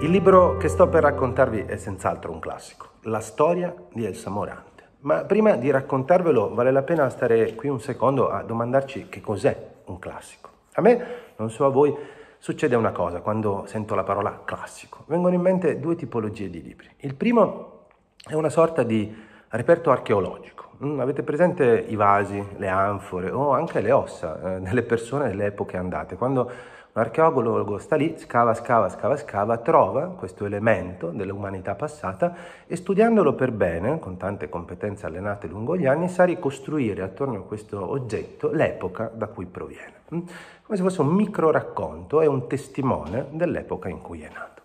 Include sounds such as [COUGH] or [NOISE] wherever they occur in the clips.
Il libro che sto per raccontarvi è senz'altro un classico, La storia di Elsa Morante. Ma prima di raccontarvelo vale la pena stare qui un secondo a domandarci che cos'è un classico. A me, non so a voi, succede una cosa quando sento la parola classico. Vengono in mente due tipologie di libri. Il primo è una sorta di reperto archeologico. Mm, avete presente i vasi, le anfore o anche le ossa eh, delle persone delle epoche andate, quando un archeologo sta lì, scava, scava, scava, scava, trova questo elemento dell'umanità passata e studiandolo per bene, con tante competenze allenate lungo gli anni, sa ricostruire attorno a questo oggetto l'epoca da cui proviene. Mm? Come se fosse un micro racconto è un testimone dell'epoca in cui è nato.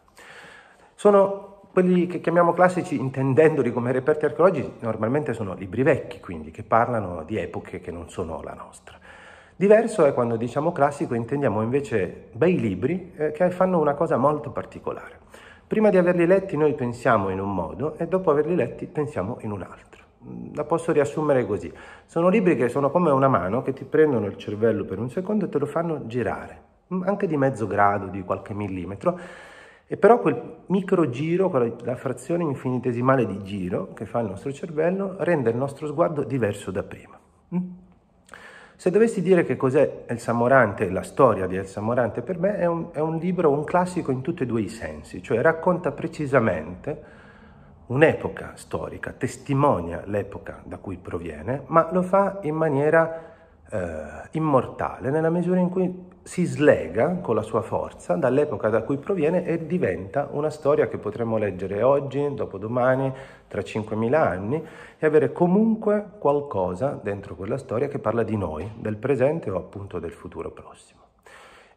Sono quelli che chiamiamo classici, intendendoli come reperti archeologici, normalmente sono libri vecchi, quindi che parlano di epoche che non sono la nostra. Diverso è quando diciamo classico intendiamo invece bei libri eh, che fanno una cosa molto particolare. Prima di averli letti noi pensiamo in un modo e dopo averli letti pensiamo in un altro. Mm, la posso riassumere così. Sono libri che sono come una mano che ti prendono il cervello per un secondo e te lo fanno girare, mm, anche di mezzo grado, di qualche millimetro. E però quel micro giro, quella frazione infinitesimale di giro che fa il nostro cervello, rende il nostro sguardo diverso da prima. Mm? Se dovessi dire che cos'è El Samorante, la storia di El Samorante per me è un, è un libro, un classico in tutti e due i sensi, cioè racconta precisamente un'epoca storica, testimonia l'epoca da cui proviene, ma lo fa in maniera eh, immortale nella misura in cui si slega con la sua forza dall'epoca da cui proviene e diventa una storia che potremmo leggere oggi, dopodomani, tra 5.000 anni e avere comunque qualcosa dentro quella storia che parla di noi, del presente o appunto del futuro prossimo.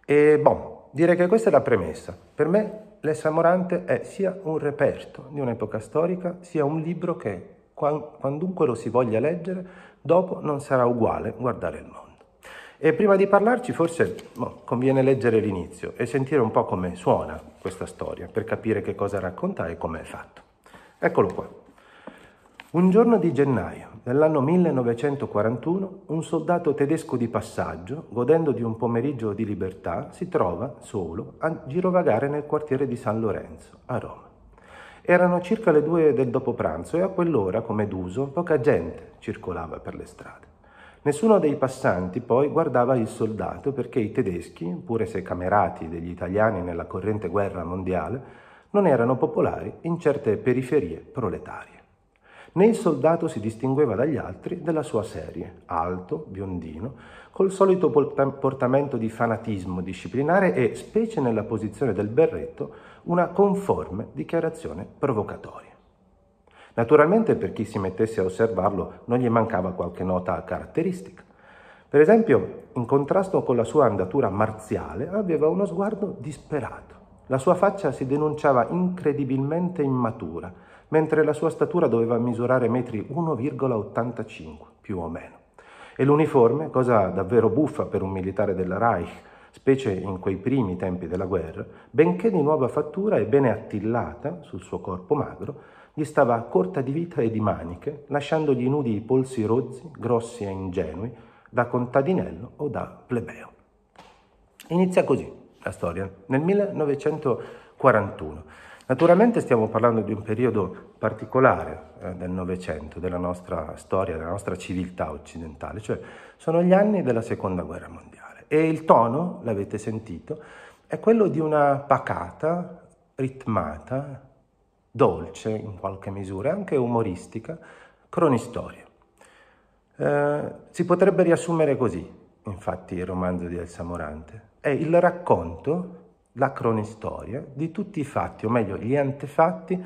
E bon, direi che questa è la premessa. Per me L'Essa Morante è sia un reperto di un'epoca storica, sia un libro che, quandunque lo si voglia leggere, dopo non sarà uguale guardare il mondo. E prima di parlarci forse boh, conviene leggere l'inizio e sentire un po' come suona questa storia per capire che cosa racconta e come è fatto. Eccolo qua. Un giorno di gennaio dell'anno 1941 un soldato tedesco di passaggio, godendo di un pomeriggio di libertà, si trova solo a girovagare nel quartiere di San Lorenzo, a Roma. Erano circa le due del dopo pranzo e a quell'ora, come d'uso, poca gente circolava per le strade. Nessuno dei passanti poi guardava il soldato perché i tedeschi, pure se camerati degli italiani nella corrente guerra mondiale, non erano popolari in certe periferie proletarie. Né il soldato si distingueva dagli altri della sua serie, alto, biondino, col solito portamento di fanatismo disciplinare e, specie nella posizione del berretto, una conforme dichiarazione provocatoria. Naturalmente per chi si mettesse a osservarlo non gli mancava qualche nota caratteristica. Per esempio, in contrasto con la sua andatura marziale, aveva uno sguardo disperato. La sua faccia si denunciava incredibilmente immatura, mentre la sua statura doveva misurare metri 1,85 più o meno. E l'uniforme, cosa davvero buffa per un militare della Reich, specie in quei primi tempi della guerra, benché di nuova fattura e bene attillata sul suo corpo magro, gli stava corta di vita e di maniche, lasciandogli nudi i polsi rozzi, grossi e ingenui, da contadinello o da plebeo. Inizia così la storia, nel 1941. Naturalmente stiamo parlando di un periodo particolare eh, del Novecento, della nostra storia, della nostra civiltà occidentale, cioè sono gli anni della Seconda Guerra Mondiale e il tono, l'avete sentito, è quello di una pacata, ritmata, dolce in qualche misura, anche umoristica, cronistoria. Eh, si potrebbe riassumere così, infatti, il romanzo di Elsa Morante. È il racconto, la cronistoria, di tutti i fatti, o meglio, gli antefatti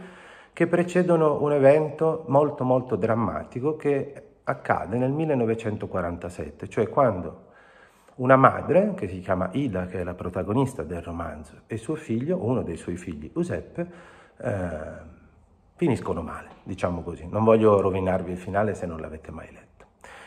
che precedono un evento molto molto drammatico che accade nel 1947, cioè quando una madre che si chiama Ida, che è la protagonista del romanzo, e suo figlio, uno dei suoi figli, Giuseppe, eh, finiscono male, diciamo così. Non voglio rovinarvi il finale se non l'avete mai letto.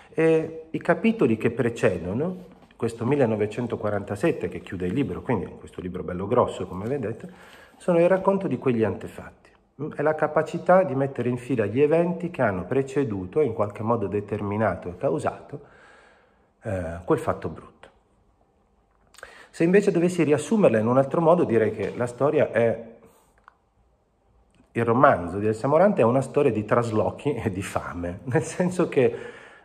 E I capitoli che precedono questo 1947 che chiude il libro, quindi questo libro bello grosso come vedete, sono il racconto di quegli antefatti. È la capacità di mettere in fila gli eventi che hanno preceduto e in qualche modo determinato e causato eh, quel fatto brutto. Se invece dovessi riassumerla in un altro modo, direi che la storia è il romanzo di Elsa Morante è una storia di traslochi e di fame, [LAUGHS] nel senso che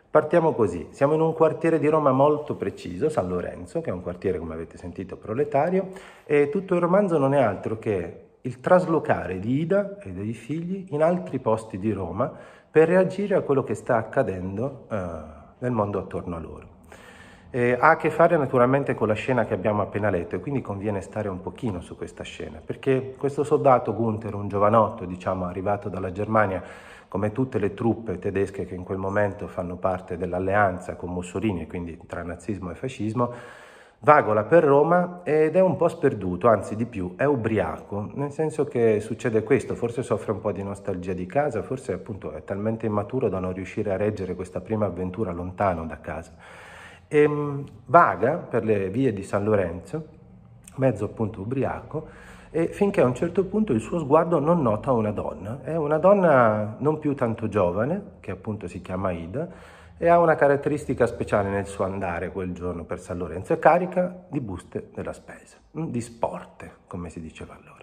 partiamo così, siamo in un quartiere di Roma molto preciso, San Lorenzo, che è un quartiere, come avete sentito, proletario, e tutto il romanzo non è altro che il traslocare di Ida e dei figli in altri posti di Roma per reagire a quello che sta accadendo eh, nel mondo attorno a loro. Eh, ha a che fare naturalmente con la scena che abbiamo appena letto e quindi conviene stare un pochino su questa scena, perché questo soldato Gunther, un giovanotto diciamo arrivato dalla Germania, come tutte le truppe tedesche che in quel momento fanno parte dell'alleanza con Mussolini, e quindi tra nazismo e fascismo, vagola per Roma ed è un po' sperduto, anzi di più, è ubriaco, nel senso che succede questo, forse soffre un po' di nostalgia di casa, forse appunto è talmente immaturo da non riuscire a reggere questa prima avventura lontano da casa e ehm, vaga per le vie di San Lorenzo, mezzo appunto ubriaco, e finché a un certo punto il suo sguardo non nota una donna. È una donna non più tanto giovane, che appunto si chiama Ida, e ha una caratteristica speciale nel suo andare quel giorno per San Lorenzo, è carica di buste della spesa, mm, di sporte, come si diceva allora.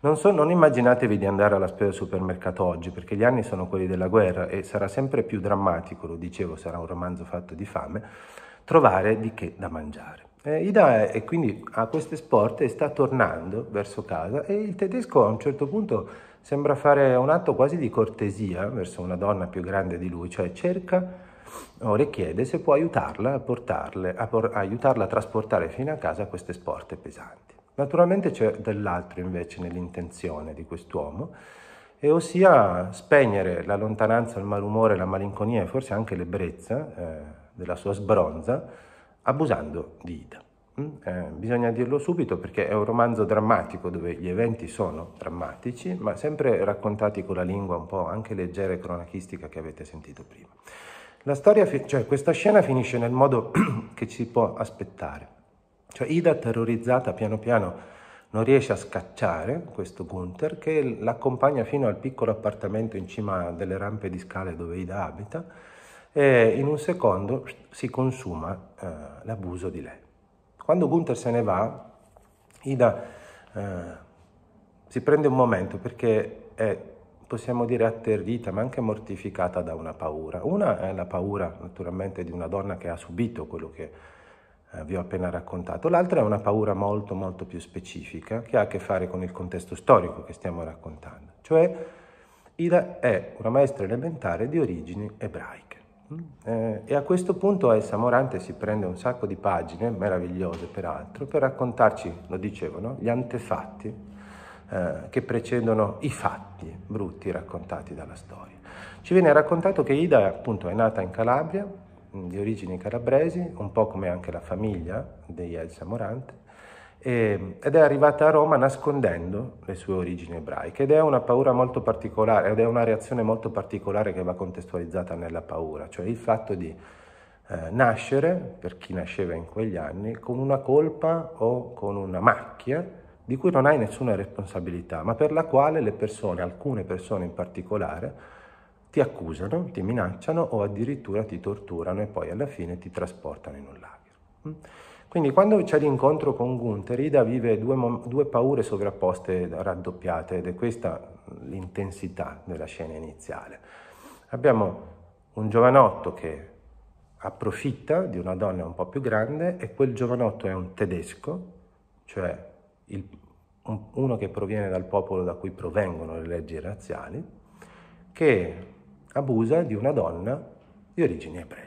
Non, so, non, immaginatevi di andare alla spesa al supermercato oggi, perché gli anni sono quelli della guerra e sarà sempre più drammatico, lo dicevo, sarà un romanzo fatto di fame, trovare di che da mangiare. Eh, Ida è, quindi a queste sport e sta tornando verso casa e il tedesco a un certo punto sembra fare un atto quasi di cortesia verso una donna più grande di lui, cioè cerca o le chiede se può aiutarla a, portarle, a, por, aiutarla a trasportare fino a casa queste sporte pesanti. Naturalmente c'è dell'altro invece nell'intenzione di quest'uomo, e ossia spegnere la lontananza, il malumore, la malinconia e forse anche l'ebbrezza. Eh, della sua sbronza, abusando di Ida. Mm? Eh, bisogna dirlo subito perché è un romanzo drammatico dove gli eventi sono drammatici, ma sempre raccontati con la lingua un po' anche leggera e cronachistica che avete sentito prima. La storia, cioè questa scena finisce nel modo [CLEARS THROAT] che ci si può aspettare. Cioè Ida terrorizzata piano piano non riesce a scacciare questo Gunther che l'accompagna fino al piccolo appartamento in cima delle rampe di scale dove Ida abita e in un secondo si consuma eh, l'abuso di lei. Quando Gunther se ne va, Ida eh, si prende un momento perché è, possiamo dire, atterrita ma anche mortificata da una paura. Una è la paura naturalmente di una donna che ha subito quello che eh, vi ho appena raccontato, l'altra è una paura molto molto più specifica che ha a che fare con il contesto storico che stiamo raccontando, cioè Ida è una maestra elementare di origini ebraiche. Eh, e a questo punto Elsa Morante si prende un sacco di pagine, meravigliose peraltro, per raccontarci, lo dicevano, gli antefatti eh, che precedono i fatti brutti raccontati dalla storia. Ci viene raccontato che Ida appunto è nata in Calabria, di origini calabresi, un po' come anche la famiglia di Elsa Morante, Ehm, ed è arrivata a Roma nascondendo le sue origini ebraiche ed è una paura molto particolare ed è una reazione molto particolare che va contestualizzata nella paura, cioè il fatto di eh, nascere, per chi nasceva in quegli anni, con una colpa o con una macchia di cui non hai nessuna responsabilità, ma per la quale le persone, alcune persone in particolare, ti accusano, ti minacciano o addirittura ti torturano e poi alla fine ti trasportano in un lager. Mm? Quindi quando c'è l'incontro con Gunther, Ida vive due, due paure sovrapposte, raddoppiate, ed è questa l'intensità della scena iniziale. Abbiamo un giovanotto che approfitta di una donna un po' più grande e quel giovanotto è un tedesco, cioè il, un, uno che proviene dal popolo da cui provengono le leggi razziali, che abusa di una donna di origini ebree.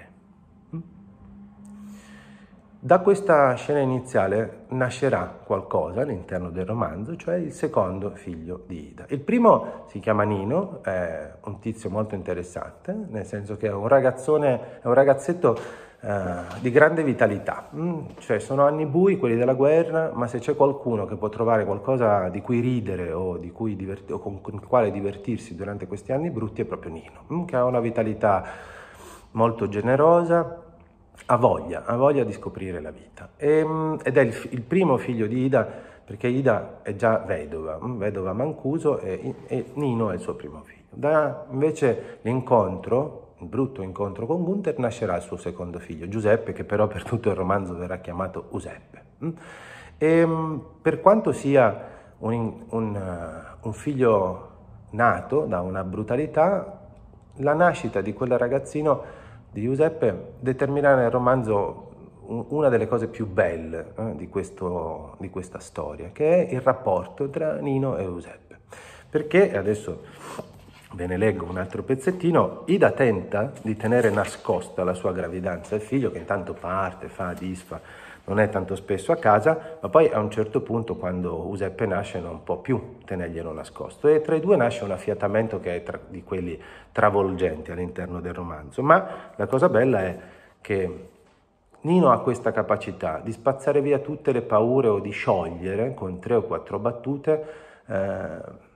Da questa scena iniziale nascerà qualcosa all'interno del romanzo, cioè il secondo figlio di Ida. Il primo si chiama Nino, è un tizio molto interessante, nel senso che è un ragazzone, è un ragazzetto eh, di grande vitalità, mm, cioè sono anni bui, quelli della guerra, ma se c'è qualcuno che può trovare qualcosa di cui ridere o, di cui diverti- o con, il quale divertirsi durante questi anni brutti è proprio Nino, mm, che ha una vitalità molto generosa, ha voglia, ha voglia di scoprire la vita. E, ehm, ed è il, il, primo figlio di Ida, perché Ida è già vedova, mm, vedova Mancuso, e, e Nino è il suo primo figlio. Da invece l'incontro, il brutto incontro con Gunther, nascerà il suo secondo figlio, Giuseppe, che però per tutto il romanzo verrà chiamato Useppe. Mm. E, ehm, per quanto sia un, un, uh, un figlio nato da una brutalità, la nascita di quel ragazzino di Giuseppe, determinare nel romanzo una delle cose più belle eh, di, questo, di, questa storia, che è il rapporto tra Nino e Giuseppe. Perché, adesso ve ne leggo un altro pezzettino, Ida tenta di tenere nascosta la sua gravidanza il figlio, che intanto parte, fa, disfa, non è tanto spesso a casa, ma poi a un certo punto quando Giuseppe nasce non può più tenerglielo nascosto e tra i due nasce un affiatamento che è tra, di quelli travolgenti all'interno del romanzo, ma la cosa bella è che Nino ha questa capacità di spazzare via tutte le paure o di sciogliere con tre o quattro battute eh,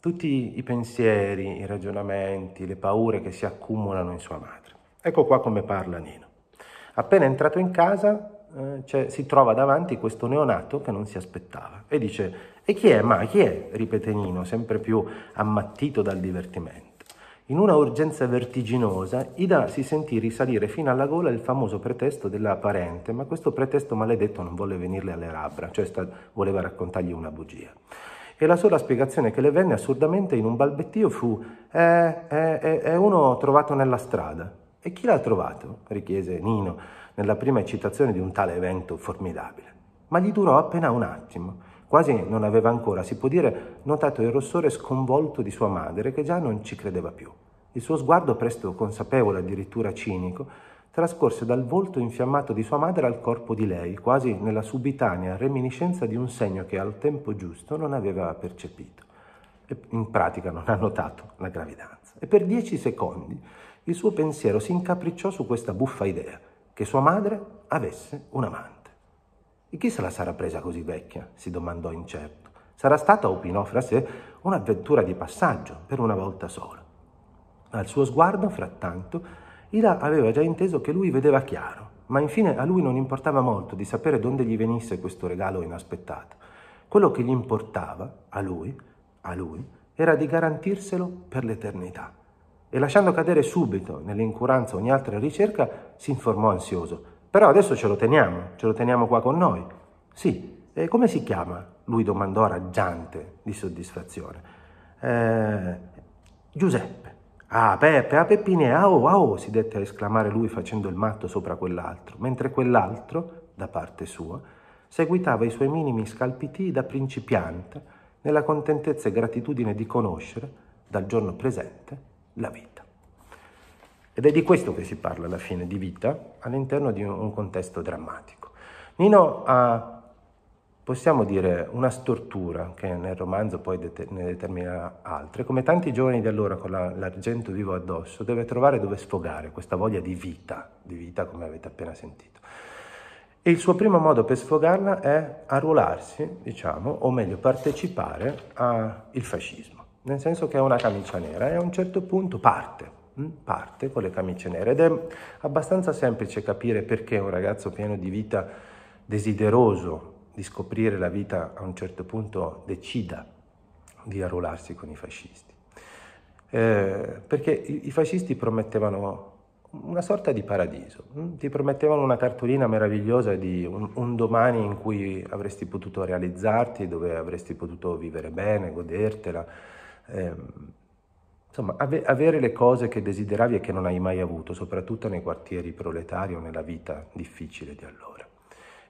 tutti i pensieri, i ragionamenti, le paure che si accumulano in sua madre. Ecco qua come parla Nino. Appena entrato in casa, eh, cioè, si trova davanti questo neonato che non si aspettava e dice e chi è? Ma chi è? ripete Nino, sempre più ammattito dal divertimento. In una urgenza vertiginosa, Ida si sentì risalire fino alla gola il famoso pretesto della parente, ma questo pretesto maledetto non volle venirle alle labbra, cioè sta, voleva raccontargli una bugia. E la sola spiegazione che le venne assurdamente in un balbettio fu «È, è, è, è uno trovato nella strada». «E chi l'ha trovato?» richiese Nino nella prima eccitazione di un tale evento formidabile. Ma gli durò appena un attimo. Quasi non aveva ancora, si può dire, notato il rossore sconvolto di sua madre, che già non ci credeva più. Il suo sguardo, presto consapevole, addirittura cinico, trascorse dal volto infiammato di sua madre al corpo di lei, quasi nella subitanea reminiscenza di un segno che al tempo giusto non aveva percepito. E in pratica non ha notato la gravidanza. E per dieci secondi il suo pensiero si incapricciò su questa buffa idea che sua madre avesse un amante. E chi se la sarà presa così vecchia? si domandò incerto. Sarà stata, opinò fra sé, un'avventura di passaggio per una volta sola. Al suo sguardo, frattanto, Ida aveva già inteso che lui vedeva chiaro, ma infine a lui non importava molto di sapere d'onde gli venisse questo regalo inaspettato. Quello che gli importava, a lui, a lui, era di garantirselo per l'eternità e lasciando cadere subito nell'incuranza ogni altra ricerca, si informò ansioso. Però adesso ce lo teniamo, ce lo teniamo qua con noi. Sì, e come si chiama? Lui domandò raggiante di soddisfazione. Eh, Giuseppe. Ah, Peppe, ah Peppine, ah oh, ah oh, si dette a esclamare lui facendo il matto sopra quell'altro, mentre quell'altro, da parte sua, seguitava i suoi minimi scalpitii da principiante nella contentezza e gratitudine di conoscere, dal giorno presente, la vita. Ed è di questo che si parla alla fine, di vita, all'interno di un contesto drammatico. Nino ha, possiamo dire, una stortura che nel romanzo poi ne determina altre, come tanti giovani di allora con l'argento vivo addosso, deve trovare dove sfogare questa voglia di vita, di vita come avete appena sentito. E il suo primo modo per sfogarla è arruolarsi, diciamo, o meglio partecipare al fascismo nel senso che è una camicia nera e a un certo punto parte mm, parte con le camicie nere ed è abbastanza semplice capire perché un ragazzo pieno di vita desideroso di scoprire la vita a un certo punto decida di arruolarsi con i fascisti eh, perché i, i fascisti promettevano una sorta di paradiso mm, ti promettevano una cartolina meravigliosa di un, un domani in cui avresti potuto realizzarti dove avresti potuto vivere bene godertela Ehm, insomma, ave, avere le cose che desideravi e che non hai mai avuto, soprattutto nei quartieri proletari o nella vita difficile di allora.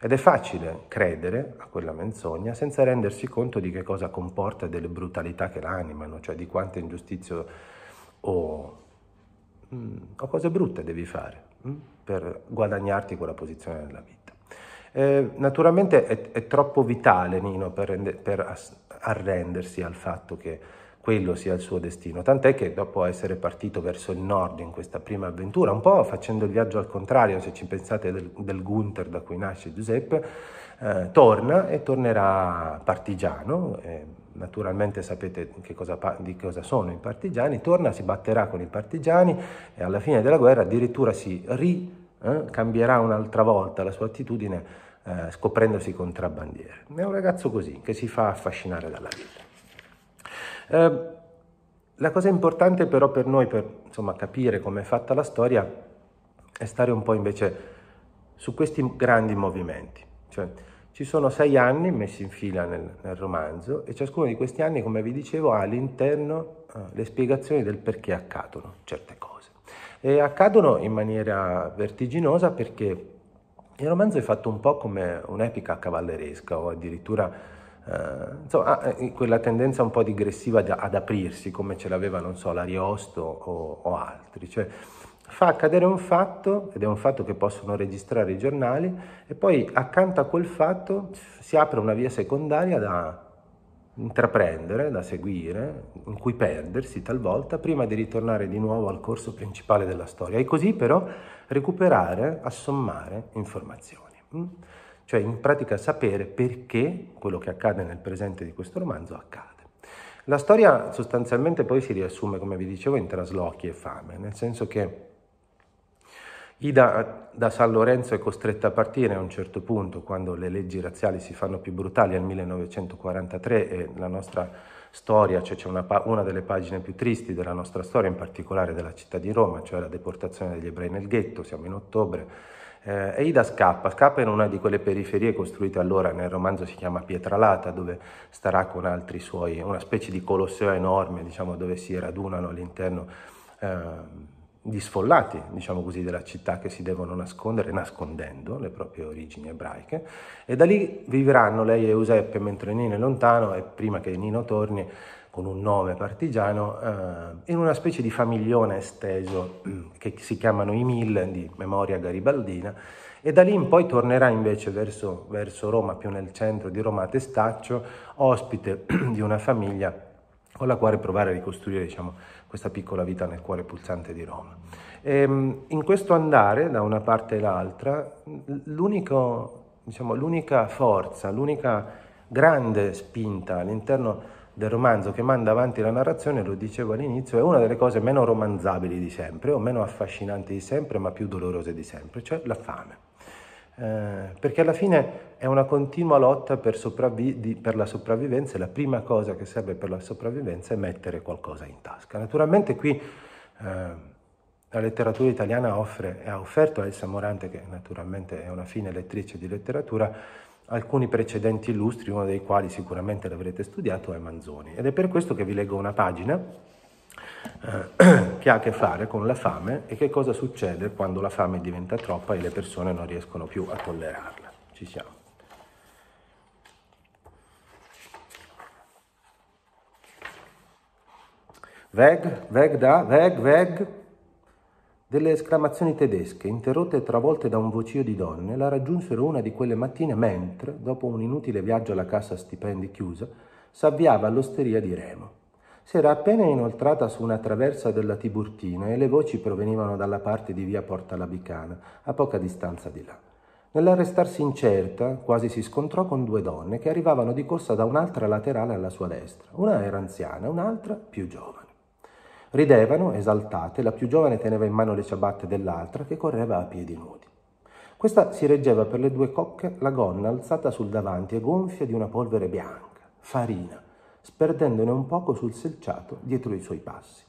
Ed è facile credere a quella menzogna senza rendersi conto di che cosa comporta delle brutalità che l'animano, cioè di quante ingiustizie o, mm, o, cose brutte devi fare mm, per guadagnarti quella posizione nella vita. Eh, naturalmente è, è, troppo vitale Nino per, rende, per arrendersi al fatto che quello sia il suo destino, tant'è che dopo essere partito verso il nord in questa prima avventura, un po' facendo il viaggio al contrario, se ci pensate del, del Gunther da cui nasce Giuseppe, eh, torna e tornerà partigiano, eh, naturalmente sapete cosa, di cosa sono i partigiani, torna, si batterà con i partigiani e alla fine della guerra addirittura si ricambierà eh, un'altra volta la sua attitudine eh, scoprendosi contrabbandiere. È un ragazzo così che si fa affascinare dalla vita. Ehm, la cosa importante però per noi, per insomma, capire come è fatta la storia, è stare un po' invece su questi grandi movimenti. Cioè, ci sono sei anni messi in fila nel, nel, romanzo e ciascuno di questi anni, come vi dicevo, ha all'interno eh, le spiegazioni del perché accadono certe cose. E accadono in maniera vertiginosa perché il romanzo è fatto un po' come un'epica cavalleresca o addirittura eh, insomma, ha ah, eh, quella tendenza un po' digressiva ad aprirsi come ce l'aveva, non so, l'Ariosto o, o altri. Cioè, fa accadere un fatto, ed è un fatto che possono registrare i giornali, e poi accanto a quel fatto si apre una via secondaria da intraprendere, da seguire, in cui perdersi talvolta, prima di ritornare di nuovo al corso principale della storia, e così però recuperare, assommare informazioni. Mm? cioè in pratica sapere perché quello che accade nel presente di questo romanzo accade. La storia sostanzialmente poi si riassume, come vi dicevo, in traslochi e fame, nel senso che Ida eh, da San Lorenzo è costretta a partire a un certo punto, quando le leggi razziali si fanno più brutali, nel 1943, e la nostra storia, cioè c'è una, una, delle pagine più tristi della nostra storia, in particolare della città di Roma, cioè la deportazione degli ebrei nel ghetto, siamo in ottobre, eh, Ida scappa, scappa in una di quelle periferie costruite allora, nel romanzo si chiama Pietralata, dove starà con altri suoi, una specie di colosseo enorme, diciamo, dove si radunano all'interno eh, gli sfollati, diciamo così, della città che si devono nascondere, nascondendo le proprie origini ebraiche, e da lì vivranno lei e Giuseppe mentre Nino è lontano e prima che Nino torni con un nome partigiano, eh, in una specie di famiglione esteso [CLEARS THROAT] che si chiamano i Mille di memoria garibaldina e da lì in poi tornerà invece verso, verso Roma, più nel centro di Roma a Testaccio, ospite [CLEARS THROAT] di una famiglia con la quale provare a ricostruire diciamo, questa piccola vita nel cuore pulsante di Roma. E, ehm, in questo andare da una parte e l'altra, diciamo, l'unica forza, l'unica grande spinta all'interno del romanzo che manda avanti la narrazione, lo dicevo all'inizio, è una delle cose meno romanzabili di sempre, o meno affascinanti di sempre, ma più dolorose di sempre, cioè la fame. Eh, perché alla fine è una continua lotta per, sopravvi- di, per, la sopravvivenza e la prima cosa che serve per la sopravvivenza è mettere qualcosa in tasca. Naturalmente qui eh, la letteratura italiana offre e ha offerto a Elsa Morante, che naturalmente è una fine lettrice di letteratura, alcuni precedenti illustri, uno dei quali sicuramente l'avrete studiato è Manzoni. Ed è per questo che vi leggo una pagina eh, [CLEARS THROAT] che ha a che fare con la fame e che cosa succede quando la fame diventa troppa e le persone non riescono più a tollerarla. Ci siamo. Veg, veg da, veg, veg, delle esclamazioni tedesche, interrotte e travolte da un vocio di donne, la raggiunsero una di quelle mattine mentre, dopo un inutile viaggio alla cassa stipendi chiusa, s'avviava all'osteria di Remo. Si era appena inoltrata su una traversa della Tiburtina e le voci provenivano dalla parte di via Porta Labicana, a poca distanza di là. Nell'arrestarsi incerta, quasi si scontrò con due donne che arrivavano di corsa da un'altra laterale alla sua destra. Una era anziana, un'altra più giovane. Ridevano, esaltate, la più giovane teneva in mano le ciabatte dell'altra che correva a piedi nudi. Questa si reggeva per le due cocche la gonna alzata sul davanti e gonfia di una polvere bianca, farina, sperdendone un poco sul selciato dietro i suoi passi.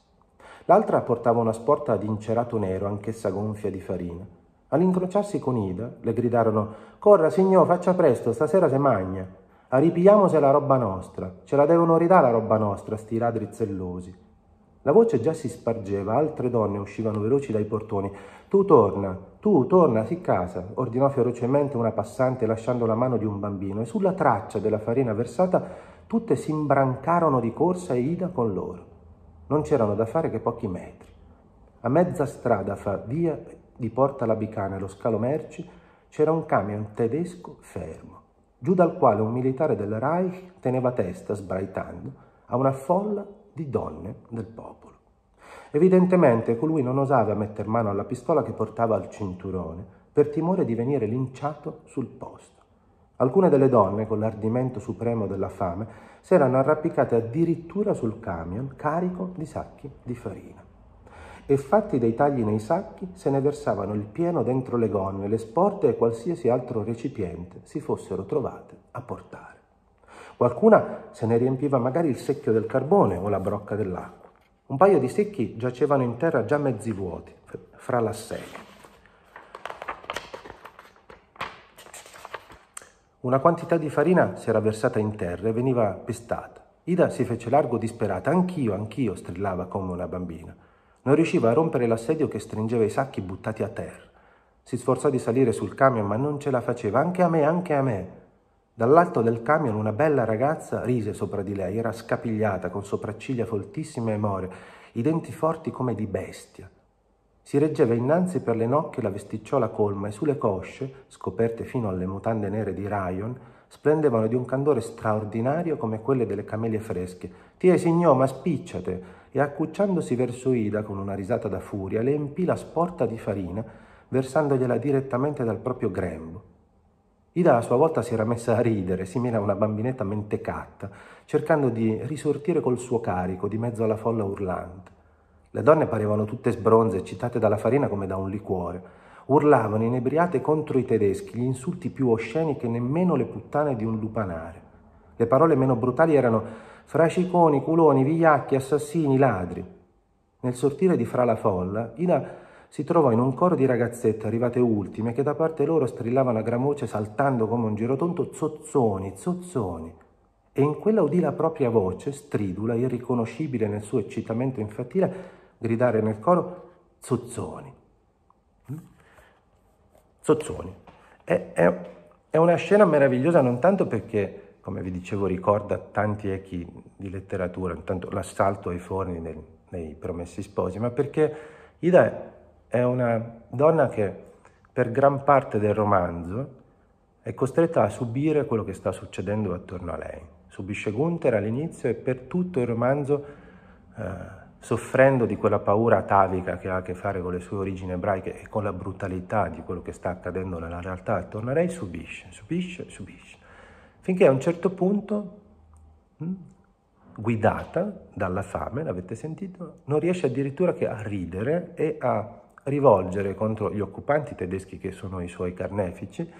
L'altra portava una sporta di incerato nero, anch'essa gonfia di farina. All'incrociarsi con Ida, le gridarono «Corra, signor, faccia presto, stasera se magna! Ripigliamose la roba nostra, ce la devono ridare la roba nostra, sti ladri zellosi!» La voce già si spargeva, altre donne uscivano veloci dai portoni. Tu torna, tu torna, si casa, ordinò ferocemente una passante lasciando la mano di un bambino e sulla traccia della farina versata tutte si imbrancarono di corsa e Ida con loro. Non c'erano da fare che pochi metri. A mezza strada fra via di Porta Labicana e lo scalo merci c'era un camion tedesco fermo, giù dal quale un militare del Reich teneva testa, sbraitando, a una folla di donne del popolo. Evidentemente colui non osava metter mano alla pistola che portava al cinturone per timore di venire linciato sul posto. Alcune delle donne, con l'ardimento supremo della fame, si erano arrampicate addirittura sul camion carico di sacchi di farina. E fatti dei tagli nei sacchi, se ne versavano il pieno dentro le gonne, le sporte e qualsiasi altro recipiente si fossero trovate a portare. Qualcuna se ne riempiva magari il secchio del carbone o la brocca dell'acqua. Un paio di secchi giacevano in terra già mezzi vuoti, fra la sega. Una quantità di farina si era versata in terra e veniva pestata. Ida si fece largo disperata. Anch'io, anch'io, strillava come una bambina. Non riusciva a rompere l'assedio che stringeva i sacchi buttati a terra. Si sforzò di salire sul camion, ma non ce la faceva. Anche a me, anche a me. Dall'alto del camion una bella ragazza rise sopra di lei, era scapigliata, con sopracciglia foltissime e more, i denti forti come di bestia. Si reggeva innanzi per le nocche la vesticciola colma e sulle cosce, scoperte fino alle mutande nere di Ryan, splendevano di un candore straordinario come quelle delle camelie fresche. Tie ma spicciate! E accucciandosi verso Ida con una risata da furia, le empì la sporta di farina, versandogliela direttamente dal proprio grembo. Ida a sua volta si era messa a ridere, simile a una bambinetta mentecatta, cercando di risortire col suo carico di mezzo alla folla urlante. Le donne parevano tutte sbronze, eccitate dalla farina come da un liquore. Urlavano inebriate contro i tedeschi gli insulti più osceni che nemmeno le puttane di un lupanare. Le parole meno brutali erano frasciconi, culoni, vigliacchi, assassini, ladri. Nel sortire di fra la folla, Ida si trovò in un coro di ragazzette arrivate ultime che da parte loro strillavano a gran voce saltando come un girotonto zozzoni, zozzoni. E in quella udì la propria voce, stridula, irriconoscibile nel suo eccitamento infantile, gridare nel coro zozzoni. Mm? Zozzoni. È, è, è una scena meravigliosa non tanto perché come vi dicevo, ricorda tanti echi di letteratura, intanto l'assalto ai forni dei, dei Promessi Sposi, ma perché Ida è una donna che per gran parte del romanzo è costretta a subire quello che sta succedendo attorno a lei. Subisce Gunther all'inizio e per tutto il romanzo eh, soffrendo di quella paura atavica che ha a che fare con le sue origini ebraiche e con la brutalità di quello che sta accadendo nella realtà attorno a lei, subisce, subisce, subisce. Finché a un certo punto hm, guidata dalla fame, l'avete sentito, non riesce addirittura che a ridere e a rivolgere contro gli occupanti tedeschi che sono i suoi carnefici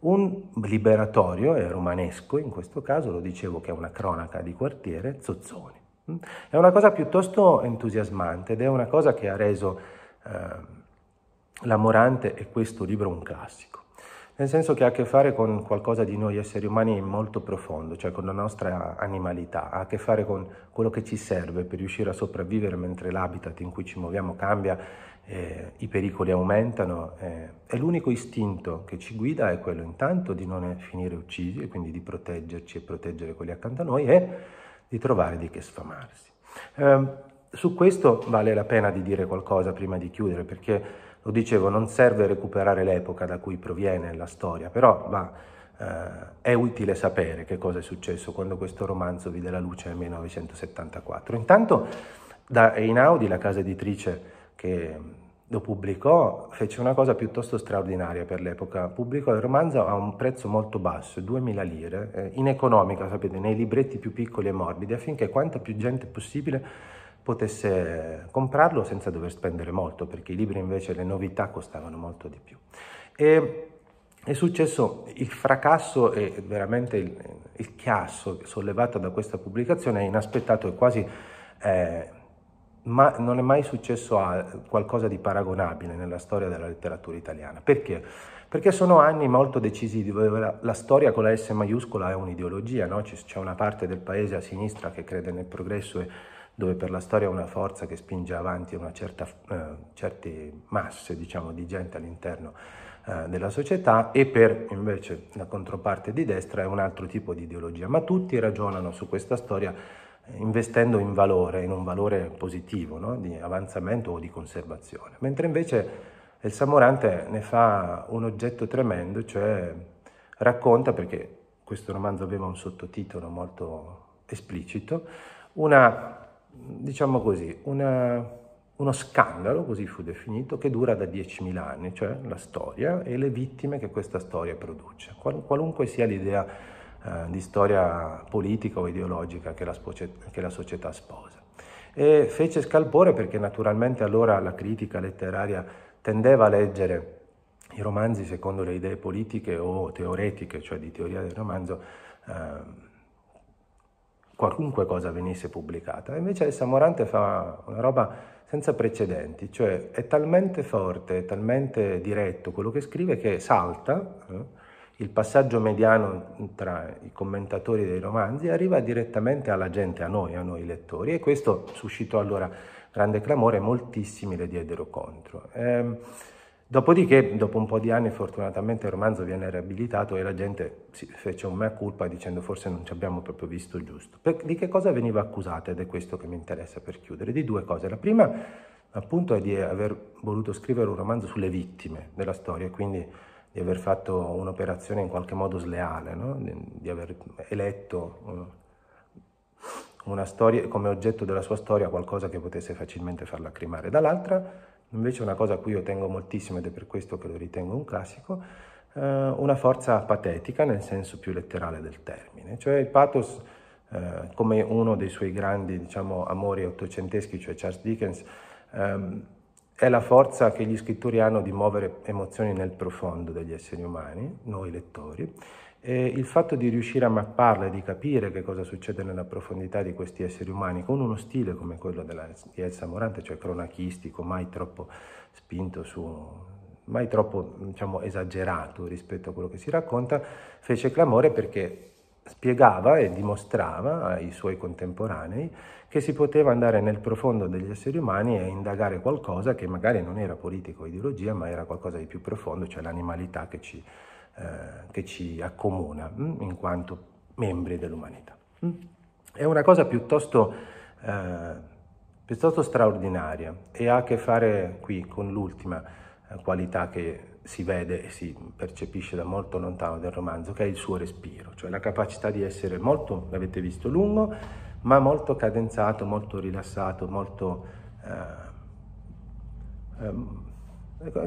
un liberatorio, è romanesco in questo caso, lo dicevo che è una cronaca di quartiere, Zozzoni. Mm? È una cosa piuttosto entusiasmante ed è una cosa che ha reso eh, La e questo libro un classico nel senso che ha a che fare con qualcosa di noi esseri umani molto profondo, cioè con la nostra animalità, ha a che fare con quello che ci serve per riuscire a sopravvivere mentre l'habitat in cui ci muoviamo cambia, eh, i pericoli aumentano eh, e l'unico istinto che ci guida è quello intanto di non finire uccisi e quindi di proteggerci e proteggere quelli accanto a noi e di trovare di che sfamarsi. Eh, su questo vale la pena di dire qualcosa prima di chiudere perché lo dicevo, non serve recuperare l'epoca da cui proviene la storia, però ma, eh, è utile sapere che cosa è successo quando questo romanzo vide la luce nel 1974. Intanto da Einaudi, la casa editrice che lo pubblicò, fece una cosa piuttosto straordinaria per l'epoca. Pubblicò il romanzo a un prezzo molto basso, 2.000 lire, eh, in economica, sapete, nei libretti più piccoli e morbidi, affinché quanta più gente possibile potesse comprarlo senza dover spendere molto, perché i libri invece, le novità costavano molto di più. E è successo il fracasso e veramente il, il, chiasso sollevato da questa pubblicazione è inaspettato e quasi... Eh, ma non è mai successo a qualcosa di paragonabile nella storia della letteratura italiana. Perché? Perché sono anni molto decisivi dove la, la storia con la S maiuscola è un'ideologia, no? c'è una parte del paese a sinistra che crede nel progresso e dove per la storia una forza che spinge avanti una certa, eh, certe masse diciamo, di gente all'interno eh, della società e per invece la controparte di destra è un altro tipo di ideologia, ma tutti ragionano su questa storia eh, investendo in valore, in un valore positivo, no? di avanzamento o di conservazione, mentre invece il Samurante ne fa un oggetto tremendo, cioè racconta, perché questo romanzo aveva un sottotitolo molto esplicito, una diciamo così, una, uno scandalo, così fu definito, che dura da 10.000 anni, cioè la storia e le vittime che questa storia produce. qualunque sia l'idea eh, di storia politica o ideologica che la, che la società sposa. E fece scalpore perché naturalmente allora la critica letteraria tendeva a leggere i romanzi secondo le idee politiche o teoretiche, cioè di teoria del romanzo, eh, qualunque cosa venisse pubblicata. Invece Alessa Morante fa una roba senza precedenti, cioè è talmente forte, è talmente diretto quello che scrive che salta eh, il passaggio mediano tra i commentatori dei romanzi e arriva direttamente alla gente, a noi, a noi lettori e questo suscitò allora grande clamore, moltissimi le diedero contro. Eh, Dopodiché, dopo un po' di anni, fortunatamente il romanzo viene riabilitato e la gente si fece un mea culpa dicendo forse non ci abbiamo proprio visto giusto. Per, di che cosa veniva accusata? Ed è questo che mi interessa per chiudere. Di due cose. La prima, appunto, è di aver voluto scrivere un romanzo sulle vittime della storia, quindi di aver fatto un'operazione in qualche modo sleale, no? di aver eletto eh, una storia, come oggetto della sua storia qualcosa che potesse facilmente far lacrimare. Dall'altra, Invece una cosa a cui io tengo moltissimo, ed è per questo che lo ritengo un classico, eh, una forza patetica nel senso più letterale del termine. Cioè il pathos, eh, come uno dei suoi grandi diciamo, amori ottocenteschi, cioè Charles Dickens, ehm, è la forza che gli scrittori hanno di muovere emozioni nel profondo degli esseri umani, noi lettori, e il fatto di riuscire a mapparla e di capire che cosa succede nella profondità di questi esseri umani con uno stile come quello della, di Elsa Morante, cioè cronachistico, mai troppo spinto su mai troppo diciamo, esagerato rispetto a quello che si racconta, fece clamore perché spiegava e dimostrava ai suoi contemporanei che si poteva andare nel profondo degli esseri umani e indagare qualcosa che magari non era politico o ideologia, ma era qualcosa di più profondo, cioè l'animalità che ci eh, che ci accomuna mm, in quanto membri dell'umanità. Mm. È una cosa piuttosto, eh, piuttosto, straordinaria e ha a che fare qui con l'ultima eh, qualità che si vede e si percepisce da molto lontano del romanzo, che è il suo respiro, cioè la capacità di essere molto, l'avete visto, lungo, ma molto cadenzato, molto rilassato, molto... Eh, ehm,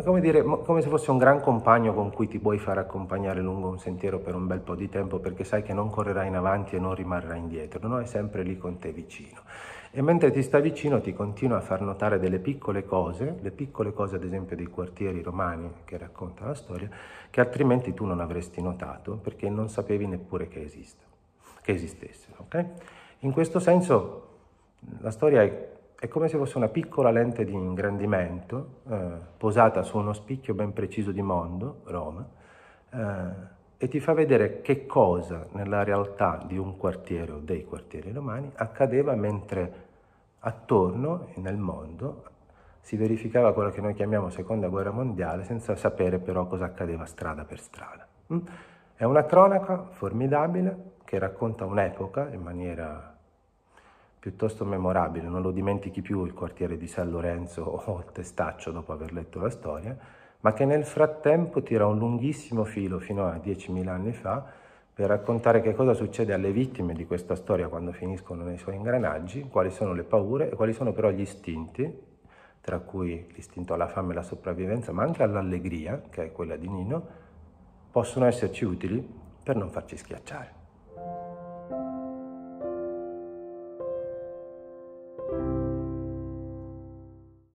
come, dire, come se fosse un gran compagno con cui ti puoi far accompagnare lungo un sentiero per un bel po' di tempo perché sai che non correrai in avanti e non rimarrai indietro, no? è sempre lì con te vicino. E mentre ti sta vicino ti continua a far notare delle piccole cose, le piccole cose ad esempio dei quartieri romani che racconta la storia, che altrimenti tu non avresti notato perché non sapevi neppure che, esiste, che esistessero. Okay? In questo senso la storia è è come se fosse una piccola lente di ingrandimento eh, posata su uno spicchio ben preciso di mondo, Roma, eh, e ti fa vedere che cosa nella realtà di un quartiere o dei quartieri romani accadeva mentre attorno nel mondo si verificava quello che noi chiamiamo seconda guerra mondiale senza sapere però cosa accadeva strada per strada. Mm? È una cronaca formidabile che racconta un'epoca in maniera piuttosto memorabile, non lo dimentichi più il quartiere di San Lorenzo [LAUGHS] o il Testaccio dopo aver letto la storia, ma che nel frattempo tira un lunghissimo filo fino a 10.000 anni fa per raccontare che cosa succede alle vittime di questa storia quando finiscono nei suoi ingranaggi, quali sono le paure e quali sono però gli istinti, tra cui l'istinto alla fame e alla sopravvivenza, ma anche all'allegria, che è quella di Nino, possono esserci utili per non farci schiacciare.